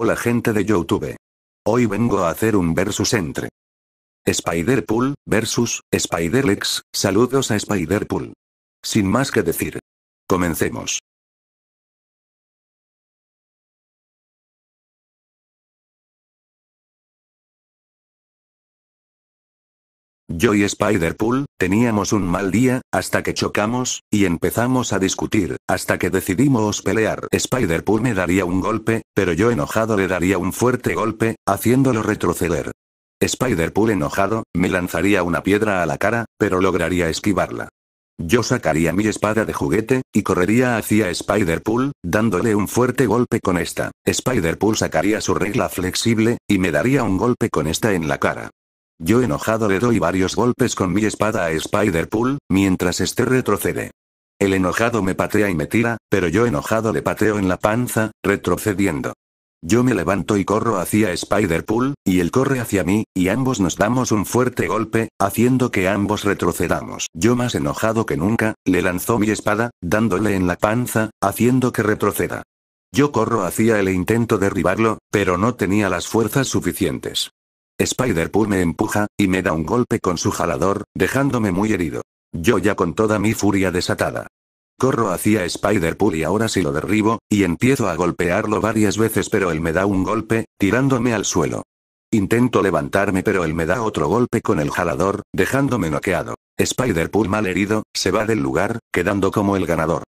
Hola gente de Youtube. Hoy vengo a hacer un versus entre Spider-Pool versus Spider-Lex. Saludos a Spider-Pool. Sin más que decir. Comencemos. Yo y Spider-Pool, teníamos un mal día, hasta que chocamos, y empezamos a discutir, hasta que decidimos pelear. Spider-Pool me daría un golpe, pero yo enojado le daría un fuerte golpe, haciéndolo retroceder. Spider-Pool enojado, me lanzaría una piedra a la cara, pero lograría esquivarla. Yo sacaría mi espada de juguete, y correría hacia Spider-Pool, dándole un fuerte golpe con esta. Spider-Pool sacaría su regla flexible, y me daría un golpe con esta en la cara. Yo enojado le doy varios golpes con mi espada a Spider-Pool, mientras este retrocede. El enojado me patea y me tira, pero yo enojado le pateo en la panza, retrocediendo. Yo me levanto y corro hacia Spider-Pool, y él corre hacia mí, y ambos nos damos un fuerte golpe, haciendo que ambos retrocedamos. Yo más enojado que nunca, le lanzó mi espada, dándole en la panza, haciendo que retroceda. Yo corro hacia él e intento derribarlo, pero no tenía las fuerzas suficientes spider pool me empuja, y me da un golpe con su jalador, dejándome muy herido. Yo ya con toda mi furia desatada. Corro hacia Spider-Pool y ahora sí lo derribo, y empiezo a golpearlo varias veces pero él me da un golpe, tirándome al suelo. Intento levantarme pero él me da otro golpe con el jalador, dejándome noqueado. Spider-Pool mal herido, se va del lugar, quedando como el ganador.